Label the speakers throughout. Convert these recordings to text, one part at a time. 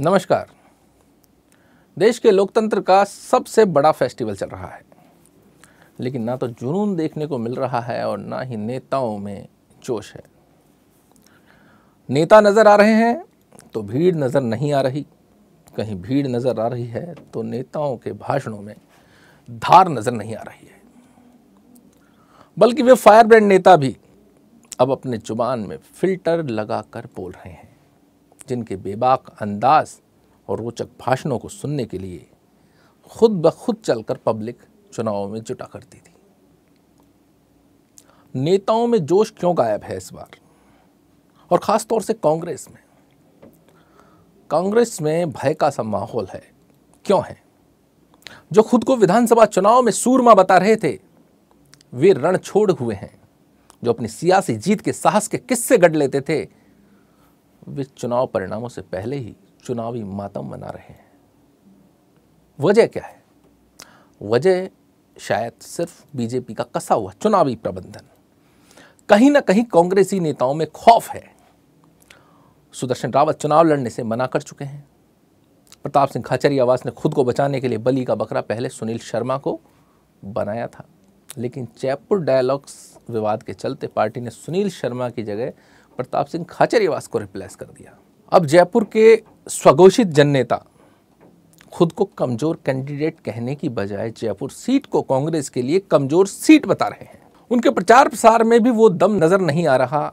Speaker 1: नमस्कार देश के लोकतंत्र का सबसे बड़ा फेस्टिवल चल रहा है लेकिन ना तो जुनून देखने को मिल रहा है और ना ही नेताओं में जोश है नेता नज़र आ रहे हैं तो भीड़ नज़र नहीं आ रही कहीं भीड़ नज़र आ रही है तो नेताओं के भाषणों में धार नज़र नहीं आ रही है बल्कि वे फायर ब्रांड नेता भी अब अपने जुबान में फिल्टर लगाकर बोल रहे हैं जिनके बेबाक अंदाज और रोचक भाषणों को सुनने के लिए खुद ब खुद चलकर पब्लिक चुनावों में जुटा करती थी नेताओं में जोश क्यों गायब है इस बार और ख़ास तौर से कांग्रेस में कांग्रेस में भय का सा माहौल है क्यों है जो खुद को विधानसभा चुनाव में सूरमा बता रहे थे वे रण छोड़ हुए हैं जो अपनी सियासी जीत के साहस के किस्से गढ़ लेते थे वे चुनाव परिणामों से पहले ही चुनावी मातम मना रहे हैं वजह क्या है वजह शायद सिर्फ बीजेपी का कसा हुआ चुनावी प्रबंधन कहीं ना कहीं कांग्रेसी नेताओं में खौफ है सुदर्शन रावत चुनाव लड़ने से मना कर चुके हैं प्रताप सिंह खाचरियावास ने खुद को बचाने के लिए बली का बकरा पहले सुनील शर्मा को बनाया था लेकिन जयपुर डायलॉग्स विवाद के चलते पार्टी ने सुनील शर्मा की जगह प्रताप सिंह खाचरियावास को रिप्लेस कर दिया अब जयपुर के स्वघोषित जननेता खुद को कमजोर कैंडिडेट कहने की बजाय जयपुर सीट को कांग्रेस के लिए कमजोर सीट बता रहे हैं उनके प्रचार प्रसार में भी वो दम नज़र नहीं आ रहा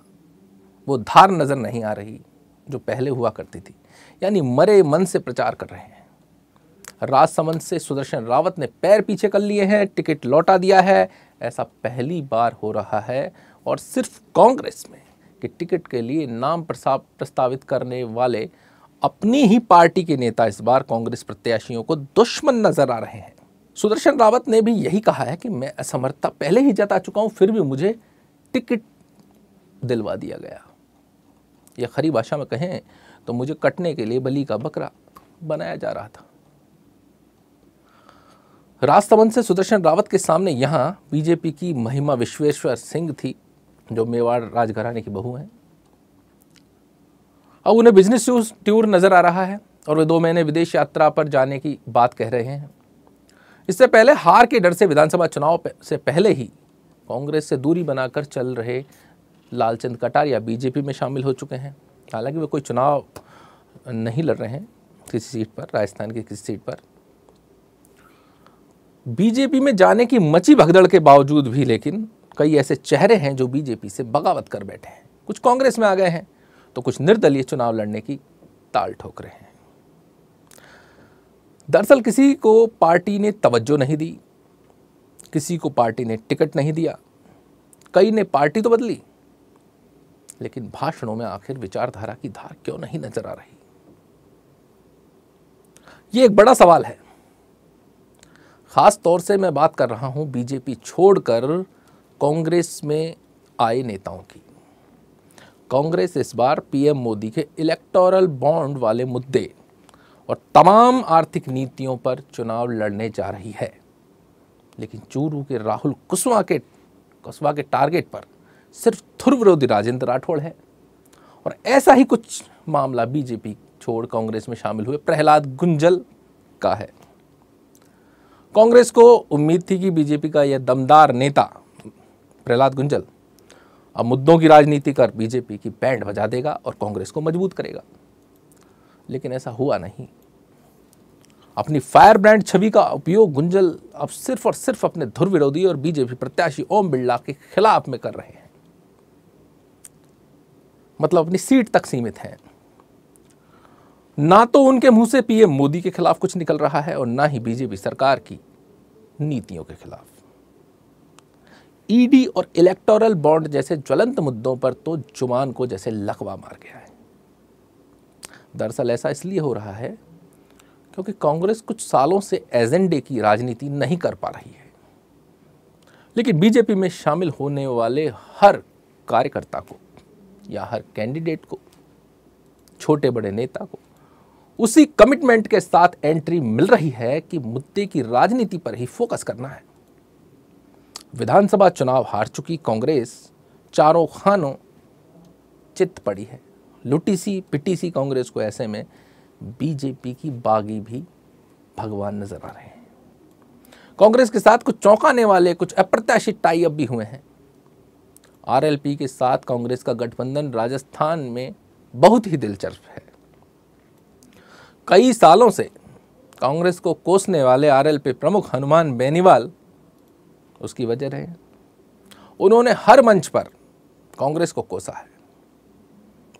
Speaker 1: वो धार नज़र नहीं आ रही जो पहले हुआ करती थी यानी मरे मन से प्रचार कर रहे हैं राजसमंद से सुदर्शन रावत ने पैर पीछे कर लिए हैं टिकट लौटा दिया है ऐसा पहली बार हो रहा है और सिर्फ कांग्रेस में के टिकट के लिए नाम प्रस्तावित करने वाले अपनी ही पार्टी के नेता इस बार कांग्रेस प्रत्याशियों को दुश्मन नजर आ रहे हैं सुदर्शन रावत ने भी यही कहा है कि मैं असमर्थता पहले ही जता चुका हूं फिर भी मुझे टिकट दिलवा दिया गया यह खरी भाषा में कहें तो मुझे कटने के लिए बली का बकरा बनाया जा रहा था राजसमंद से सुदर्शन रावत के सामने यहां बीजेपी की महिमा विश्वेश्वर सिंह थी जो मेवाड़ राजघराने की बहू हैं अब उन्हें बिजनेस टूर नज़र आ रहा है और वे दो महीने विदेश यात्रा पर जाने की बात कह रहे हैं इससे पहले हार के डर से विधानसभा चुनाव से पहले ही कांग्रेस से दूरी बनाकर चल रहे लालचंद कटारिया बीजेपी में शामिल हो चुके हैं हालांकि वे कोई चुनाव नहीं लड़ रहे हैं किसी सीट पर राजस्थान की किसी सीट पर बीजेपी में जाने की मची भगदड़ के बावजूद भी लेकिन कई ऐसे चेहरे हैं जो बीजेपी से बगावत कर बैठे हैं कुछ कांग्रेस में आ गए हैं तो कुछ निर्दलीय चुनाव लड़ने की ताल ठोक रहे हैं दरअसल किसी को पार्टी ने तवज्जो नहीं दी किसी को पार्टी ने टिकट नहीं दिया कई ने पार्टी तो बदली लेकिन भाषणों में आखिर विचारधारा की धार क्यों नहीं नजर आ रही ये एक बड़ा सवाल है खास तौर से मैं बात कर रहा हूं बीजेपी छोड़कर कांग्रेस में आए नेताओं की कांग्रेस इस बार पीएम मोदी के इलेक्टोरल बॉन्ड वाले मुद्दे और तमाम आर्थिक नीतियों पर चुनाव लड़ने जा रही है लेकिन चूरू के राहुल कुशवा के कुशवा के टारगेट पर सिर्फ थुर विरोधी राजेंद्र राठौड़ है और ऐसा ही कुछ मामला बीजेपी छोड़ कांग्रेस में शामिल हुए प्रहलाद गुंजल का है कांग्रेस को उम्मीद थी कि बीजेपी का यह दमदार नेता प्रहलाद गुंजल अब मुद्दों की राजनीति कर बीजेपी की बैंड बजा देगा और कांग्रेस को मजबूत करेगा लेकिन ऐसा हुआ नहीं अपनी फायर ब्रांड छवि का उपयोग गुंजल अब सिर्फ और सिर्फ अपने धुर विरोधी और बीजेपी प्रत्याशी ओम बिरला के खिलाफ में कर रहे हैं मतलब अपनी सीट तक सीमित हैं ना तो उनके मुंह से पीएम मोदी के खिलाफ कुछ निकल रहा है और ना ही बीजेपी सरकार की नीतियों के खिलाफ ईडी और इलेक्टोरल बॉन्ड जैसे ज्वलंत मुद्दों पर तो जुमान को जैसे लकवा मार गया है दरअसल ऐसा इसलिए हो रहा है क्योंकि कांग्रेस कुछ सालों से एजेंडे की राजनीति नहीं कर पा रही है लेकिन बीजेपी में शामिल होने वाले हर कार्यकर्ता को या हर कैंडिडेट को छोटे बड़े नेता को उसी कमिटमेंट के साथ एंट्री मिल रही है कि मुद्दे की राजनीति पर ही फोकस करना है विधानसभा चुनाव हार चुकी कांग्रेस चारों खानों चित पड़ी है लुटी सी पिटी सी कांग्रेस को ऐसे में बीजेपी की बागी भी भगवान नजर आ रहे हैं कांग्रेस के साथ कुछ चौंकाने वाले कुछ अप्रत्याशित टाई अप भी हुए हैं आरएलपी के साथ कांग्रेस का गठबंधन राजस्थान में बहुत ही दिलचस्प है कई सालों से कांग्रेस को कोसने वाले आरएलपी प्रमुख हनुमान बेनीवाल उसकी वजह रहे उन्होंने हर मंच पर कांग्रेस को कोसा है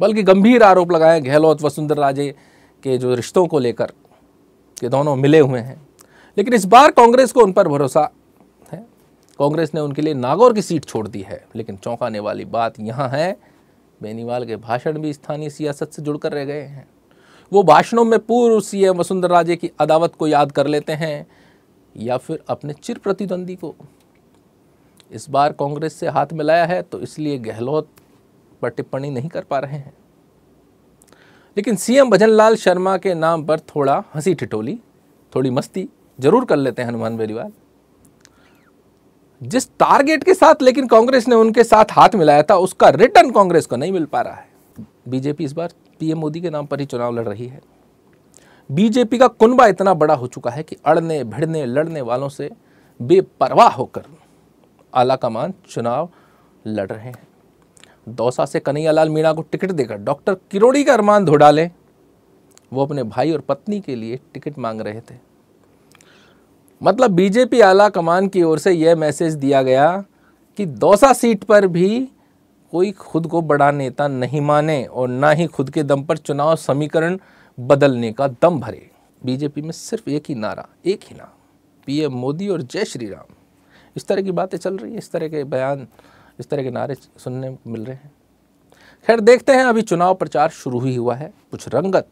Speaker 1: बल्कि गंभीर आरोप लगाए गहलोत वसुंधरा राजे के जो रिश्तों को लेकर के दोनों मिले हुए हैं लेकिन इस बार कांग्रेस को उन पर भरोसा है कांग्रेस ने उनके लिए नागौर की सीट छोड़ दी है लेकिन चौंकाने वाली बात यहाँ है बेनीवाल के भाषण भी स्थानीय सियासत से जुड़कर रह गए हैं वो भाषणों में पूर्व सीएम वसुंधरा राजे की अदावत को याद कर लेते हैं या फिर अपने चिर प्रतिद्वंदी को इस बार कांग्रेस से हाथ मिलाया है तो इसलिए गहलोत पर टिप्पणी नहीं कर पा रहे हैं लेकिन सीएम भजनलाल शर्मा के नाम पर थोड़ा हंसी ठिठोली थोड़ी मस्ती जरूर कर लेते हैं हनुमान बेनीवाल जिस टारगेट के साथ लेकिन कांग्रेस ने उनके साथ हाथ मिलाया था उसका रिटर्न कांग्रेस को नहीं मिल पा रहा है बीजेपी इस बार पीएम मोदी के नाम पर ही चुनाव लड़ रही है बीजेपी का कुनबा इतना बड़ा हो चुका है कि अड़ने भिड़ने लड़ने वालों से बेपरवाह होकर आला कमान चुनाव लड़ रहे हैं दौसा से कन्हैयालाल मीणा को टिकट देकर डॉक्टर किरोड़ी का अरमान धो डाले वो अपने भाई और पत्नी के लिए टिकट मांग रहे थे मतलब बीजेपी आला कमान की ओर से यह मैसेज दिया गया कि दौसा सीट पर भी कोई खुद को बड़ा नेता नहीं माने और ना ही खुद के दम पर चुनाव समीकरण बदलने का दम भरे बीजेपी में सिर्फ एक ही नारा एक ही नाम पीएम मोदी और जय श्री राम इस तरह की बातें चल रही है इस तरह के बयान इस तरह के नारे सुनने को मिल रहे हैं खैर देखते हैं अभी चुनाव प्रचार शुरू ही हुआ है कुछ रंगत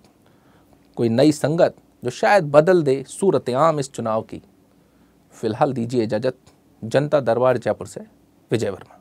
Speaker 1: कोई नई संगत जो शायद बदल दे सूरत आम इस चुनाव की फिलहाल दीजिए इजाज़त जनता दरबार जयपुर से विजय वर्मा